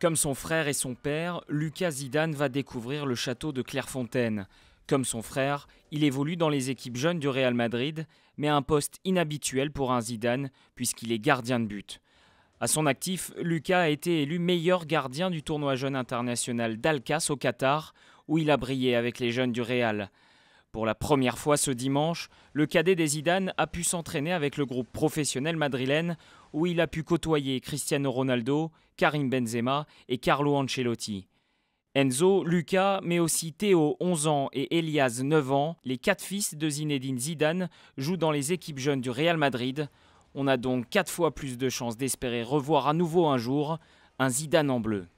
Comme son frère et son père, Lucas Zidane va découvrir le château de Clairefontaine. Comme son frère, il évolue dans les équipes jeunes du Real Madrid, mais à un poste inhabituel pour un Zidane puisqu'il est gardien de but. À son actif, Lucas a été élu meilleur gardien du tournoi jeune international d'Alcas au Qatar, où il a brillé avec les jeunes du Real. Pour la première fois ce dimanche, le cadet des Zidane a pu s'entraîner avec le groupe professionnel madrilène où il a pu côtoyer Cristiano Ronaldo, Karim Benzema et Carlo Ancelotti. Enzo, Luca, mais aussi Théo, 11 ans, et Elias, 9 ans, les quatre fils de Zinedine Zidane, jouent dans les équipes jeunes du Real Madrid. On a donc quatre fois plus de chances d'espérer revoir à nouveau un jour un Zidane en bleu.